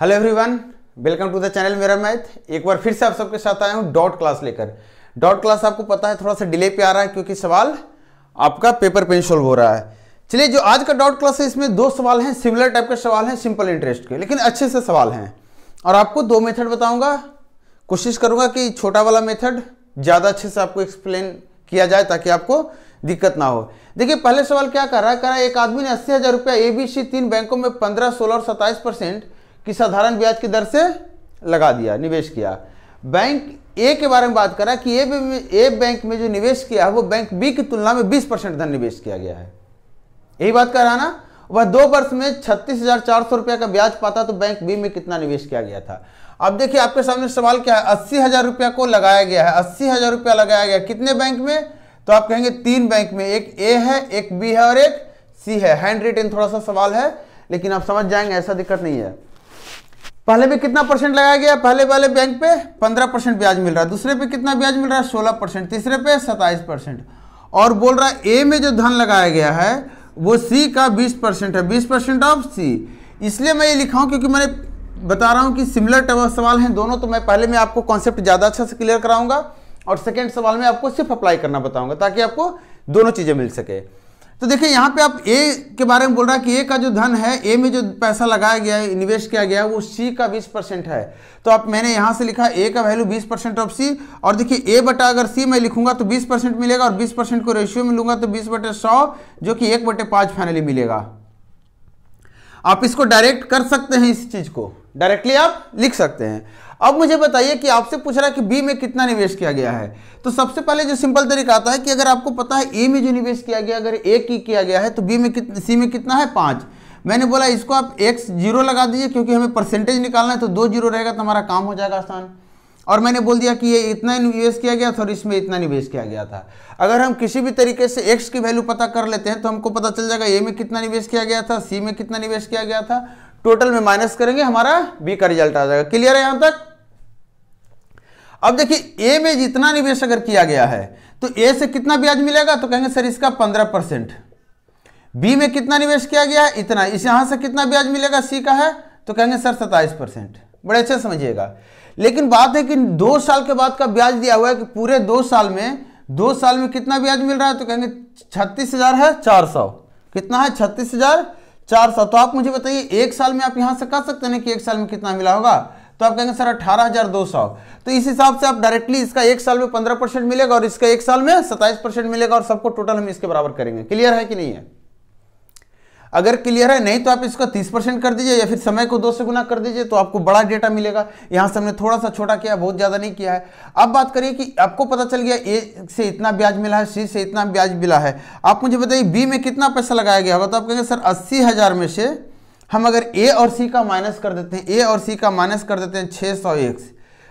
hello everyone welcome to the channel मेरा math एक बार फिर से आप सबके साथ आया हूँ डॉट क्लास लेकर डॉट क्लास आपको पता है थोड़ा सा डिले पे आ रहा है क्योंकि सवाल आपका पेपर पेन सोल्व हो रहा है चलिए जो आज का डॉट क्लास है इसमें दो सवाल हैं सिमिलर टाइप के सवाल हैं सिंपल इंटरेस्ट के लेकिन अच्छे से सवाल हैं और आपको दो मेथड बताऊँगा कोशिश करूँगा कि छोटा वाला मेथड ज़्यादा अच्छे से आपको एक्सप्लेन किया जाए ताकि आपको दिक्कत ना हो देखिए पहले सवाल क्या कर रहा है कर रहा है एक आदमी ने अस्सी हज़ार रुपया ए बी सी तीन बैंकों में पंद्रह सोलह और सत्ताईस परसेंट कि साधारण ब्याज की दर से लगा दिया निवेश किया बैंक ए के बारे में बात करा कि ए ए बैंक में जो निवेश किया है वो बैंक बी की तुलना में 20 परसेंट धन निवेश किया गया है यही बात कर रहा ना वह दो वर्ष में छत्तीस हजार चार सौ रुपया का ब्याज पाता तो बैंक बी में कितना निवेश किया गया था अब देखिए आपके सामने सवाल क्या है अस्सी हजार रुपया को लगाया गया है अस्सी हजार रुपया लगाया गया कितने बैंक में तो आप कहेंगे तीन बैंक में एक ए है एक बी है और एक सी है हैंड रिटेन थोड़ा सा सवाल है लेकिन आप समझ जाएंगे ऐसा दिक्कत नहीं है पहले भी कितना परसेंट लगाया गया पहले वाले बैंक पे पंद्रह परसेंट ब्याज मिल रहा है दूसरे पे कितना ब्याज मिल रहा है सोलह परसेंट तीसरे पे सत्ताईस परसेंट और बोल रहा है ए में जो धन लगाया गया है वो सी का बीस परसेंट है बीस परसेंट ऑफ सी इसलिए मैं ये लिखा हूँ क्योंकि मैंने बता रहा हूँ कि सिमिलर टाइप सवाल हैं दोनों तो मैं पहले में आपको कॉन्सेप्ट ज़्यादा अच्छा से क्लियर कराऊंगा और सेकेंड सवाल में आपको सिर्फ अप्लाई करना बताऊँगा ताकि आपको दोनों चीज़ें मिल सके तो देखिए यहाँ पे आप ए के बारे में बोल रहा है कि ए का जो धन है ए में जो पैसा लगाया गया है इन्वेस्ट किया गया है वो सी का 20 परसेंट है तो आप मैंने यहाँ से लिखा ए का वैल्यू 20 परसेंट ऑफ सी और देखिए ए बटा अगर सी मैं लिखूंगा तो 20 परसेंट मिलेगा और 20 परसेंट को रेशियो में लूंगा तो बीस बटे सौ जो कि एक बटे फाइनली मिलेगा आप इसको डायरेक्ट कर सकते हैं इस चीज़ को डायरेक्टली आप लिख सकते हैं अब मुझे बताइए कि आपसे पूछ रहा है कि बी में कितना निवेश किया गया है तो सबसे पहले जो सिंपल तरीका आता है कि अगर आपको पता है ए में जो निवेश किया गया अगर ए की किया गया है तो बी में कितना सी में कितना है पाँच मैंने बोला इसको आप एक्स जीरो लगा दीजिए क्योंकि हमें परसेंटेज निकालना है तो दो जीरो रहेगा तो हमारा काम हो जाएगा आसान और मैंने बोल दिया कि ये इतना निवेश किया गया था और इसमें इतना निवेश किया गया था अगर हम किसी भी तरीके से एक्स की वैल्यू पता कर लेते हैं तो हमको पता चल जाएगा ए में कितना निवेश किया गया था सी में कितना निवेश किया गया था टोटल में माइनस करेंगे हमारा बी का रिजल्ट आ जाएगा क्लियर है यहाँ तक अब देखिए ए में जितना निवेश अगर किया गया है तो ए से कितना ब्याज मिलेगा तो कहेंगे सर इसका पंद्रह परसेंट बी में कितना निवेश किया गया है इतना इस यहां से कितना ब्याज मिलेगा सी का है तो कहेंगे सर सत्ताईस परसेंट बड़े अच्छे समझिएगा लेकिन बात है कि दो साल के बाद का ब्याज दिया हुआ है कि पूरे दो साल में दो साल में कितना ब्याज मिल रहा है तो कहेंगे छत्तीस हजार है चार सौ कितना है छत्तीस हजार चार सौ तो आप मुझे बताइए एक साल में आप यहां से कह सकते हैं कि एक साल में कितना मिला होगा तो आप कहेंगे सर अठारह हजार दो सौ तो इस हिसाब से आप डायरेक्टली इसका एक साल में पंद्रह परसेंट मिलेगा और इसका एक साल में सत्ताईस परसेंट मिलेगा और सबको टोटल हम इसके बराबर करेंगे क्लियर है कि नहीं है अगर क्लियर है नहीं तो आप इसका 30 परसेंट कर दीजिए या फिर समय को दो से गुना कर दीजिए तो आपको बड़ा डेटा मिलेगा यहां से हमने थोड़ा सा छोटा किया बहुत ज़्यादा नहीं किया है अब बात करिए कि आपको पता चल गया ए से इतना ब्याज मिला है सी से इतना ब्याज मिला है आप मुझे बताइए बी में कितना पैसा लगाया गया होगा तो आप कहेंगे सर अस्सी में से हम अगर ए और सी का माइनस कर देते हैं ए और सी का माइनस कर देते हैं छः सौ एक्स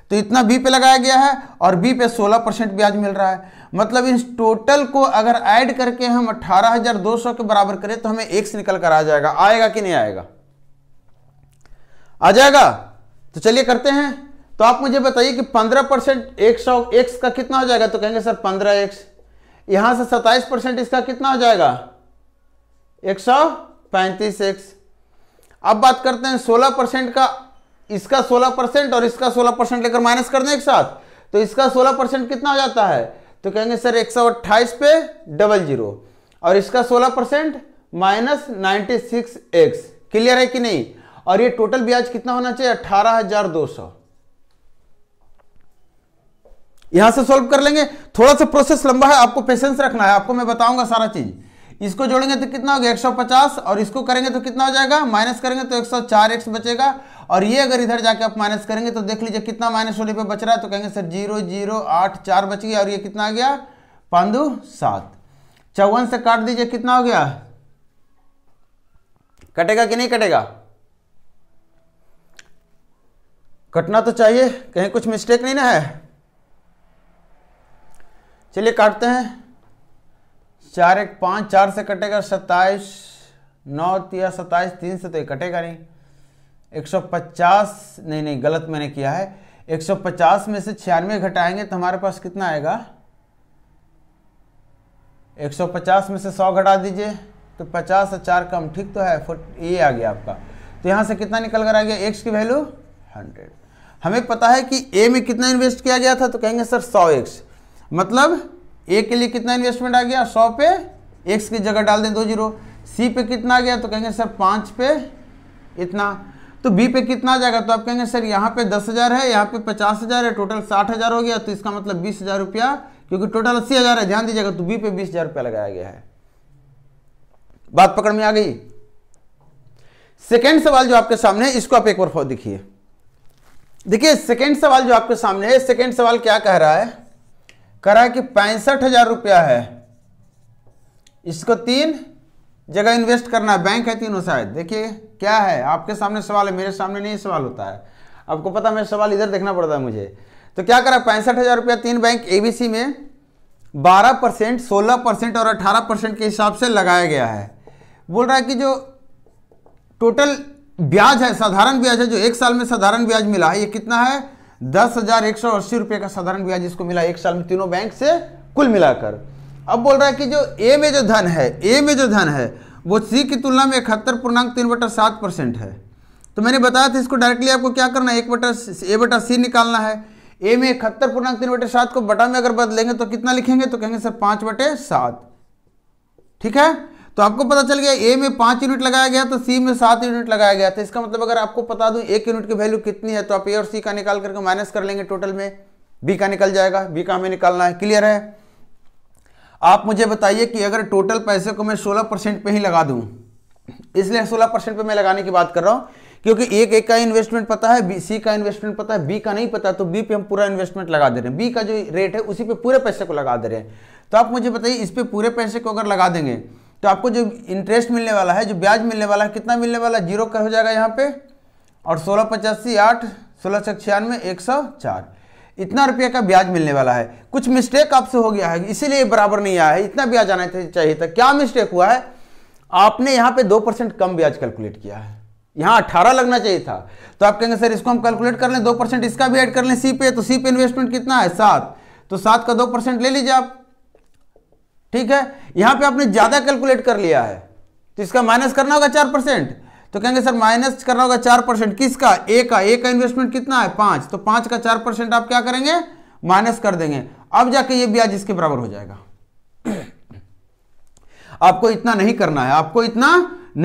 तो इतना बी पे लगाया गया है और बी पे 16 परसेंट ब्याज मिल रहा है मतलब इस टोटल को अगर ऐड करके हम 18,200 के बराबर करें तो हमें एक्स निकल कर आ जाएगा आएगा कि नहीं आएगा आ जाएगा तो चलिए करते हैं तो आप मुझे बताइए कि 15 परसेंट एक सौ एक्स का कितना हो जाएगा तो कहेंगे सर 15 एक्स यहां से 27 परसेंट इसका कितना हो जाएगा एक सौ पैंतीस एक्स अब बात करते हैं सोलह परसेंट का इसका सोलह परसेंट और इसका सोलह परसेंट लेकर माइनस कर दें एक साथ तो इसका सोलह परसेंट कितना हो जाता है तो कहेंगे सर एक सौ अट्ठाईस पे डबल जीरो और इसका सोलह percent minus ninety six X clear है कि नहीं और ये टोटल ब्याज कितना होना चाहिए अट्ठारह हजार दो सौ यहां से सॉल्व कर लेंगे थोड़ा सा प्रोसेस लंबा है आपको पेशेंस रखना है आपको मैं बताऊंगा सारा चीज इसको जोड़ेंगे तो कितना हो गया पचास और इसको करेंगे तो कितना हो जाएगा माइनस करेंगे तो एक एक्स बचेगा और ये अगर इधर जाके आप माइनस करेंगे तो देख लीजिए कितना माइनस होने पे बच रहा है तो कहेंगे सर जीरो जीरो आठ चार बच गया और ये कितना आ गया पांदु सात चौवन से काट दीजिए कितना हो गया कटेगा कि नहीं कटेगा कटना तो चाहिए कहीं कुछ मिस्टेक नहीं ना है चलिए काटते हैं चार एक पाँच चार से कटेगा सत्ताईस नौ या सत्ताईस तीन से तो ये कटेगा नहीं 150 नहीं नहीं गलत मैंने किया है 150 में से छियानवे घटाएंगे तो हमारे पास कितना आएगा 150 में से 100 घटा दीजिए तो 50 से चार कम ठीक तो है फुट ये आ गया आपका तो यहाँ से कितना निकल कर आ गया एक्स की वैल्यू 100 हमें पता है कि ए में कितना इन्वेस्ट किया गया था तो कहेंगे सर सौ एक्स मतलब ए के लिए कितना इन्वेस्टमेंट आ गया सौ पे एक्स की जगह डाल दें दो जीरो सी पे कितना आ गया तो कहेंगे सर पाँच पे इतना तो बी पे कितना आ जाएगा तो आप कहेंगे सर यहाँ पे दस हज़ार है यहाँ पे पचास हज़ार है टोटल साठ हज़ार हो गया तो इसका मतलब बीस हज़ार रुपया क्योंकि टोटल अस्सी हज़ार है ध्यान दीजिएगा तो बी पे बीस हज़ार रुपया लगाया गया है बात पकड़ में आ गई सेकेंड सवाल जो आपके सामने है इसको आप एक बार देखिए देखिए सेकेंड सवाल जो आपके सामने है सेकेंड सवाल क्या कह रहा है कह रहा है कि पैंसठ हजार रुपया है इसको तीन जगह इन्वेस्ट करना है बैंक है तीनों शायद देखिए क्या है आपके सामने सवाल है मेरे सामने नहीं सवाल होता है आपको पता मेरा सवाल इधर देखना पड़ता है मुझे तो क्या करा पैंसठ हजार रुपया तीन बैंक एबीसी में बारह परसेंट सोलह परसेंट और अठारह परसेंट के हिसाब से लगाया गया है बोल रहा है कि जो टोटल ब्याज है साधारण ब्याज है जो एक साल में साधारण ब्याज मिला है ये कितना है दस हजार एक सौ अस्सी रुपए का साधारण ब्याज इसको मिला एक साल में तीनों बैंक से कुल मिलाकर अब बोल रहा है कि जो ए में जो धन है ए में जो धन है वो सी की तुलना में इकहत्तर पूर्णांक तीन बटा सात परसेंट है तो मैंने बताया था इसको डायरेक्टली आपको क्या करना है एक बटा ए बटा सी निकालना है ए में इकहत्तर पूर्णांक तीन बटे सात को बटा में अगर बदलेंगे तो कितना लिखेंगे तो कहेंगे सर पांच बटे सात ठीक है तो आपको पता चल गया ए में पांच यूनिट लगाया गया तो सी में सात यूनिट लगाया गया तो इसका मतलब अगर आपको बता दू एक यूनिट की वैल्यू कितनी है तो आप ए और सी का निकाल करके माइनस कर लेंगे टोटल में बी का निकल जाएगा बी का हमें निकालना है क्लियर है आप मुझे बताइए कि अगर टोटल पैसे को मैं सोलह परसेंट पे ही लगा दू इसलिए सोलह परसेंट पे मैं लगाने की बात कर रहा हूँ क्योंकि एक एक का इन्वेस्टमेंट पता है बी सी का इन्वेस्टमेंट पता है बी का नहीं पता तो बी पे हम पूरा इन्वेस्टमेंट लगा दे रहे हैं बी का जो रेट है उसी पे पूरे पैसे को लगा दे रहे हैं तो आप मुझे बताइए इस पे पूरे पैसे को अगर लगा देंगे तो आपको जो इंटरेस्ट मिलने वाला है जो ब्याज मिलने वाला है कितना मिलने वाला है जीरो का हो जाएगा यहाँ पे और सोलह पचासी आठ सोलह सौ छियानवे एक सौ चार इतना रुपया का ब्याज मिलने वाला है कुछ मिस्टेक आपसे हो गया है इसीलिए बराबर नहीं आया है इतना ब्याज आना चाहिए था क्या मिस्टेक हुआ है आपने यहाँ पे दो परसेंट कम ब्याज कैलकुलेट किया है यहाँ अठारह लगना चाहिए था तो आप कहेंगे सर इसको हम कैलकुलेट कर लें दो परसेंट इसका भी एड कर लें सी पे तो सी पे इन्वेस्टमेंट कितना है सात तो सात का दो परसेंट ले लीजिए आप ठीक है यहां पे आपने ज़्यादा कैलकुलेट कर लिया है तो इसका माइनस करना होगा चार परसेंट तो कहेंगे सर माइनस करना होगा चार परसेंट किसका ए का ए का इन्वेस्टमेंट कितना है पांच तो पांच का चार परसेंट आप क्या करेंगे माइनस कर देंगे अब जाके ये ब्याज इसके बराबर हो जाएगा आपको इतना नहीं करना है आपको इतना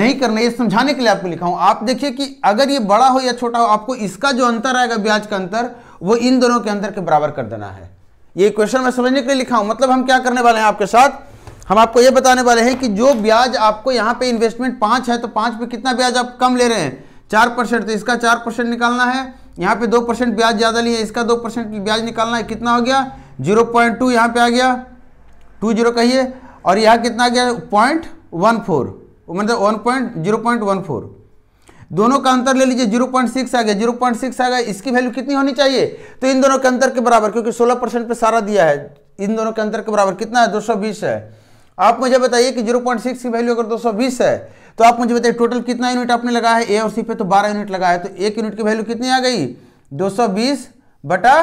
नहीं करना है समझाने के लिए आपको लिखा हूं आप देखिए कि अगर ये बड़ा हो या छोटा हो आपको इसका जो अंतर आएगा ब्याज का अंतर वो इन दोनों के अंतर के बराबर कर देना है ये क्वेश्चन मैं समझने के लिए लिखा हूं मतलब हम क्या करने वाले हैं आपके साथ हम आपको ये बताने वाले हैं कि जो ब्याज आपको यहाँ पे इन्वेस्टमेंट पांच है तो पांच पे कितना ब्याज आप कम ले रहे हैं चार परसेंट तो इसका चार परसेंट निकालना है यहाँ पे दो परसेंट ब्याज ज़्यादा लिए इसका दो परसेंट ब्याज निकालना है कितना हो गया जीरो पॉइंट टू यहाँ पर आ गया टू जीरो कहिए और यहाँ कितना गया पॉइंट वन फोर मतलब one point zero point one four दोनों का अंतर ले लीजिए जीरो पॉइंट सिक्स आ गया जीरो पॉइंट सिक्स आ गया इसकी वैल्यू कितनी होनी चाहिए तो इन दोनों के अंतर के बराबर क्योंकि सोलह परसेंट पर सारा दिया है इन दोनों के अंतर के बराबर कितना है दो सौ बीस है आप मुझे बताइए कि 0.6 की वैल्यू अगर 220 है तो आप मुझे बताइए टोटल कितना यूनिट आपने लगा है ए और सी पे तो बारह यूनिट लगाया है तो एक यूनिट की वैल्यू कितनी आ गई बीस बटा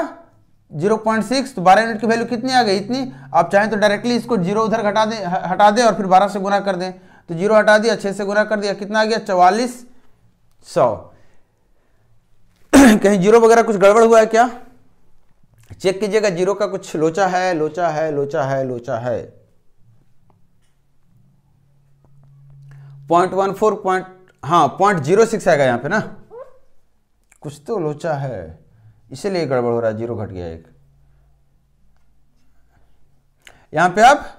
0.6 तो 12 यूनिट की वैल्यू कितनी आ गई इतनी आप चाहें तो डायरेक्टली इसको जीरो उधर हटा दें हटा दें और फिर बारह से गुना कर दें तो जीरो हटा दिया छः से गुना कर दिया कितना आ गया चवालीस सौ कहीं जीरो वगैरह कुछ गड़बड़ हुआ है क्या चेक कीजिएगा जीरो का कुछ लोचा है लोचा है लोचा है लोचा है पॉइंट वन फोर पॉइंट हाँ पॉइंट जीरो सिक्स आएगा यहां पे ना कुछ तो लोचा है इसीलिए गड़बड़ हो रहा है जीरो घट गया एक यहां पे आप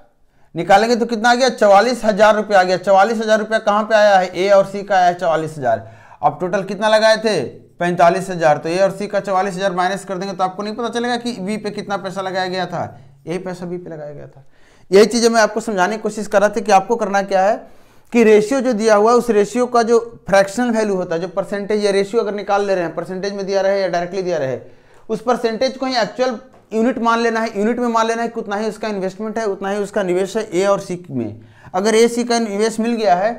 निकालेंगे तो कितना आ गया चौवालीस हजार रुपया आ गया चौवालीस हजार रुपया कहां पे आया है ए और सी का आया है चौवालीस हजार अब टोटल कितना लगाए थे पैंतालीस हज़ार तो ए और सी का चवालीस हज़ार माइनस कर देंगे तो आपको नहीं पता चलेगा कि बी पे कितना पैसा लगाया गया था यही पैसा बी पे लगाया गया था यही चीज़ें मैं आपको समझाने की कोशिश कर रहा था कि आपको करना क्या है कि रेशियो जो दिया हुआ है उस रेशियो का जो फ्रैक्शनल वैल्यू होता है जो परसेंटेज या रेशियो अगर निकाल ले रहे हैं परसेंटेज में दिया रहे या डायरेक्टली दिया रहे उस परसेंटेज को ही एक्चुअल यूनिट मान लेना है यूनिट में मान लेना है कि उतना ही उसका इन्वेस्टमेंट है उतना ही उसका निवेश है ए और सी में अगर ए सी का निवेश मिल गया है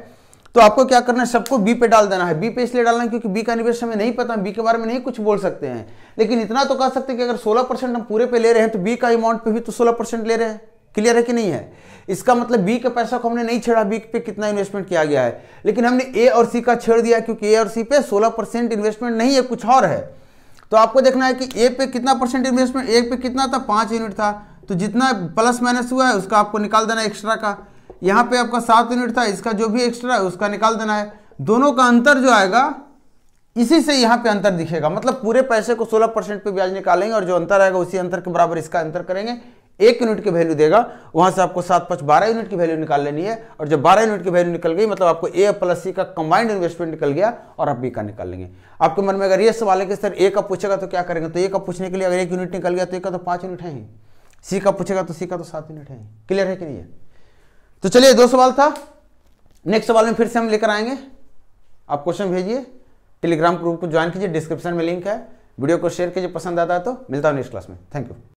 तो आपको क्या करना है सबको बी पे डाल देना है बी पे इसलिए डालना है क्योंकि बी का निवेश हमें नहीं पता बी के बारे में नहीं कुछ बोल सकते हैं लेकिन इतना तो कह सकते हैं कि अगर सोलह परसेंट हम पूरे पे ले रहे हैं तो बी का अमाउंट पे भी तो सोलह परसेंट ले रहे हैं क्लियर है कि नहीं है इसका मतलब बी के पैसा को हमने नहीं छेड़ा बी पे कितना इन्वेस्टमेंट किया गया है लेकिन हमने ए और सी का छेड़ दिया क्योंकि ए और सी पे सोलह इन्वेस्टमेंट नहीं है कुछ और है तो आपको देखना है कि ए पे कितना परसेंट इन्वेस्टमेंट ए पे कितना था पाँच यूनिट था तो जितना प्लस माइनस हुआ है उसका आपको निकाल देना एक्स्ट्रा का यहाँ पे आपका सात यूनिट था इसका जो भी एक्स्ट्रा है उसका निकाल देना है दोनों का अंतर जो आएगा इसी से यहाँ पे अंतर दिखेगा मतलब पूरे पैसे को 16 परसेंट पे ब्याज निकालेंगे और जो अंतर आएगा उसी अंतर के बराबर इसका अंतर करेंगे एक यूनिट की वैल्यू देगा वहां से आपको सात पांच बारह यूनिट की वैल्यू निकाल लेनी है और जब बारह यूनिट की वैल्यू निकल गई मतलब आपको ए प्लस सी का कंबाइंड इन्वेस्टमेंट निकल गया और आप बी का निकाल लेंगे आपके मन में अगर ये सवाल है कि सर ए का पूछेगा तो क्या करेंगे तो ए का पूछने के लिए अगर एक यूनिट निकल गया तो एक का तो पांच यूनिट है सी का पूछेगा तो सी का तो सात यूनिट है क्लियर है कि नहीं है तो चलिए दो सवाल था नेक्स्ट सवाल में फिर से हम लेकर आएंगे आप क्वेश्चन भेजिए टेलीग्राम ग्रुप को ज्वाइन कीजिए डिस्क्रिप्शन में लिंक है वीडियो को शेयर कीजिए पसंद आता है तो मिलता हूँ नेक्स्ट क्लास में थैंक यू